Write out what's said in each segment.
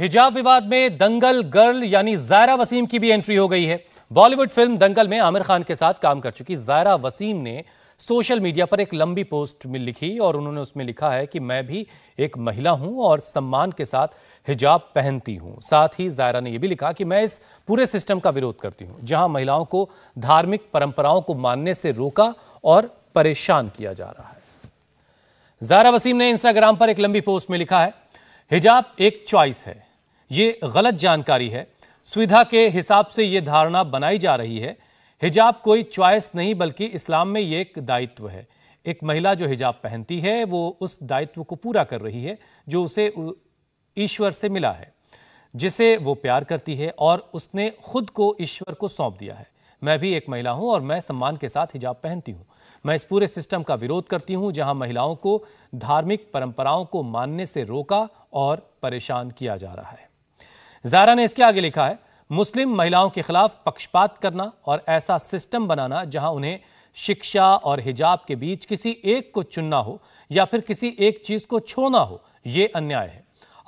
हिजाब विवाद में दंगल गर्ल यानी जायरा वसीम की भी एंट्री हो गई है बॉलीवुड फिल्म दंगल में आमिर खान के साथ काम कर चुकी जायरा वसीम ने सोशल मीडिया पर एक लंबी पोस्ट में लिखी और उन्होंने उसमें लिखा है कि मैं भी एक महिला हूं और सम्मान के साथ हिजाब पहनती हूं साथ ही जायरा ने यह भी लिखा कि मैं इस पूरे सिस्टम का विरोध करती हूं जहां महिलाओं को धार्मिक परंपराओं को मानने से रोका और परेशान किया जा रहा है जायरा वसीम ने इंस्टाग्राम पर एक लंबी पोस्ट में लिखा है हिजाब एक चॉइस है ये गलत जानकारी है सुविधा के हिसाब से ये धारणा बनाई जा रही है हिजाब कोई चॉइस नहीं बल्कि इस्लाम में ये एक दायित्व है एक महिला जो हिजाब पहनती है वो उस दायित्व को पूरा कर रही है जो उसे ईश्वर से मिला है जिसे वो प्यार करती है और उसने खुद को ईश्वर को सौंप दिया है मैं भी एक महिला हूं और मैं सम्मान के साथ हिजाब पहनती हूं मैं इस पूरे सिस्टम का विरोध करती हूं जहां महिलाओं को धार्मिक परंपराओं को मानने से रोका और परेशान किया जा रहा है जारा ने इसके आगे लिखा है मुस्लिम महिलाओं के खिलाफ पक्षपात करना और ऐसा सिस्टम बनाना जहां उन्हें शिक्षा और हिजाब के बीच किसी एक को चुनना हो या फिर किसी एक चीज को छोड़ना हो ये अन्याय है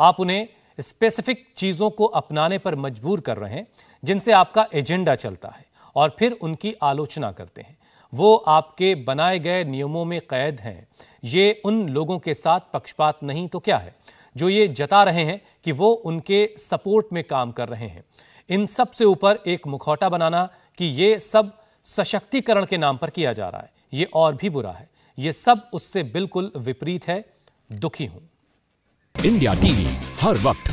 आप उन्हें स्पेसिफिक चीजों को अपनाने पर मजबूर कर रहे हैं जिनसे आपका एजेंडा चलता है और फिर उनकी आलोचना करते हैं वो आपके बनाए गए नियमों में कैद हैं ये उन लोगों के साथ पक्षपात नहीं तो क्या है जो ये जता रहे हैं कि वो उनके सपोर्ट में काम कर रहे हैं इन सब से ऊपर एक मुखौटा बनाना कि ये सब सशक्तिकरण के नाम पर किया जा रहा है ये और भी बुरा है ये सब उससे बिल्कुल विपरीत है दुखी हूं इंडिया टीवी हर वक्त